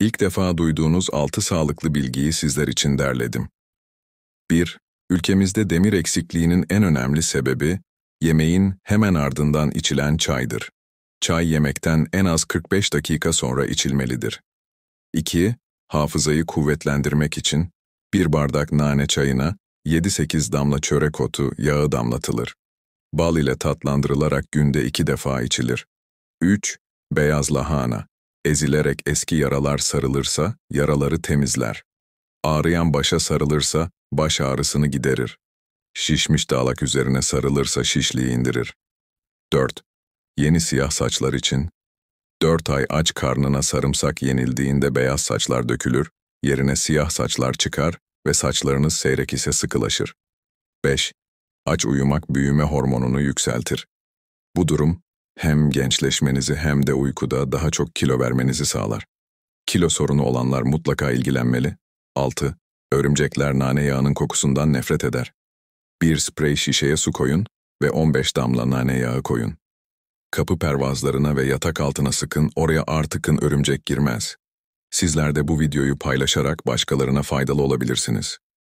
İlk defa duyduğunuz 6 sağlıklı bilgiyi sizler için derledim. 1. Ülkemizde demir eksikliğinin en önemli sebebi, yemeğin hemen ardından içilen çaydır. Çay yemekten en az 45 dakika sonra içilmelidir. 2. Hafızayı kuvvetlendirmek için bir bardak nane çayına 7-8 damla çörek otu, yağı damlatılır. Bal ile tatlandırılarak günde iki defa içilir. 3. Beyaz lahana Ezilerek eski yaralar sarılırsa, yaraları temizler. Ağrıyan başa sarılırsa, baş ağrısını giderir. Şişmiş dağlak üzerine sarılırsa şişliği indirir. 4. Yeni siyah saçlar için. 4 ay aç karnına sarımsak yenildiğinde beyaz saçlar dökülür, yerine siyah saçlar çıkar ve saçlarınız seyrek ise sıkılaşır. 5. Aç uyumak büyüme hormonunu yükseltir. Bu durum, hem gençleşmenizi hem de uykuda daha çok kilo vermenizi sağlar. Kilo sorunu olanlar mutlaka ilgilenmeli. 6. Örümcekler nane yağının kokusundan nefret eder. Bir sprey şişeye su koyun ve 15 damla nane yağı koyun. Kapı pervazlarına ve yatak altına sıkın, oraya artıkın örümcek girmez. Sizler de bu videoyu paylaşarak başkalarına faydalı olabilirsiniz.